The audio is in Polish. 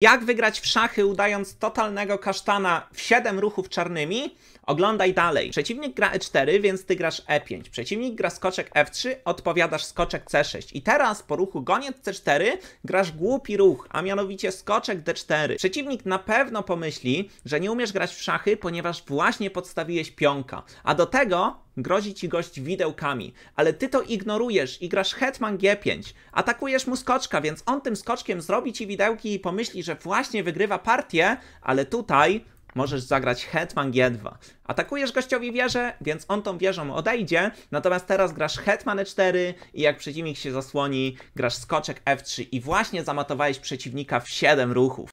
Jak wygrać w szachy udając totalnego kasztana w 7 ruchów czarnymi? Oglądaj dalej. Przeciwnik gra E4, więc ty grasz E5. Przeciwnik gra skoczek F3, odpowiadasz skoczek C6. I teraz po ruchu goniec C4 grasz głupi ruch, a mianowicie skoczek D4. Przeciwnik na pewno pomyśli, że nie umiesz grać w szachy, ponieważ właśnie podstawiłeś pionka. A do tego grozi ci gość widełkami, ale ty to ignorujesz i grasz hetman G5, atakujesz mu skoczka, więc on tym skoczkiem zrobi ci widełki i pomyśli, że właśnie wygrywa partię, ale tutaj możesz zagrać hetman G2. Atakujesz gościowi wieżę, więc on tą wieżą odejdzie, natomiast teraz grasz hetman E4 i jak przeciwnik się zasłoni, grasz skoczek F3 i właśnie zamatowałeś przeciwnika w 7 ruchów.